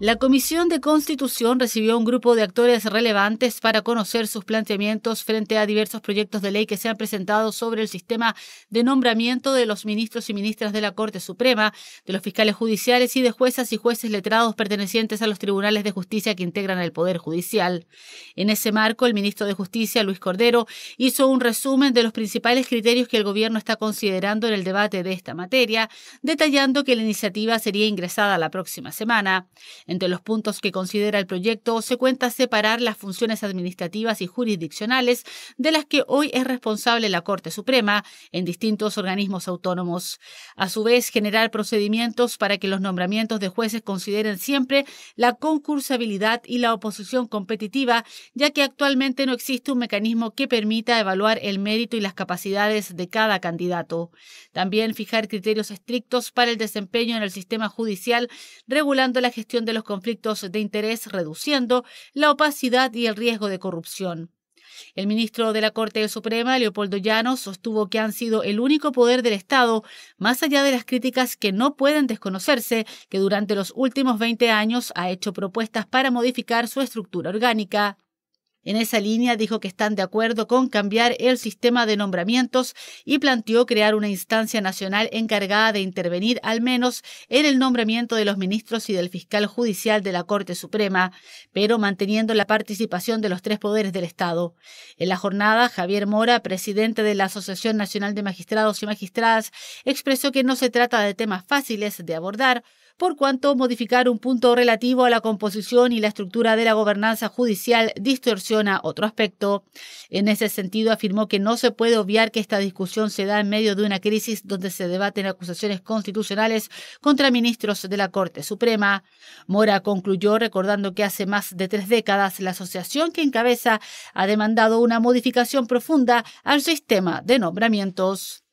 La Comisión de Constitución recibió un grupo de actores relevantes para conocer sus planteamientos frente a diversos proyectos de ley que se han presentado sobre el sistema de nombramiento de los ministros y ministras de la Corte Suprema, de los fiscales judiciales y de juezas y jueces letrados pertenecientes a los tribunales de justicia que integran el Poder Judicial. En ese marco, el ministro de Justicia, Luis Cordero, hizo un resumen de los principales criterios que el Gobierno está considerando en el debate de esta materia, detallando que la iniciativa sería ingresada la próxima semana. Entre los puntos que considera el proyecto se cuenta separar las funciones administrativas y jurisdiccionales de las que hoy es responsable la Corte Suprema en distintos organismos autónomos. A su vez, generar procedimientos para que los nombramientos de jueces consideren siempre la concursabilidad y la oposición competitiva, ya que actualmente no existe un mecanismo que permita evaluar el mérito y las capacidades de cada candidato. También fijar criterios estrictos para el desempeño en el sistema judicial, regulando la gestión de los conflictos de interés, reduciendo la opacidad y el riesgo de corrupción. El ministro de la Corte Suprema, Leopoldo Llanos, sostuvo que han sido el único poder del Estado, más allá de las críticas que no pueden desconocerse, que durante los últimos 20 años ha hecho propuestas para modificar su estructura orgánica. En esa línea dijo que están de acuerdo con cambiar el sistema de nombramientos y planteó crear una instancia nacional encargada de intervenir al menos en el nombramiento de los ministros y del fiscal judicial de la Corte Suprema, pero manteniendo la participación de los tres poderes del Estado. En la jornada, Javier Mora, presidente de la Asociación Nacional de Magistrados y Magistradas, expresó que no se trata de temas fáciles de abordar, por cuanto modificar un punto relativo a la composición y la estructura de la gobernanza judicial distorsiona otro aspecto. En ese sentido, afirmó que no se puede obviar que esta discusión se da en medio de una crisis donde se debaten acusaciones constitucionales contra ministros de la Corte Suprema. Mora concluyó recordando que hace más de tres décadas la asociación que encabeza ha demandado una modificación profunda al sistema de nombramientos.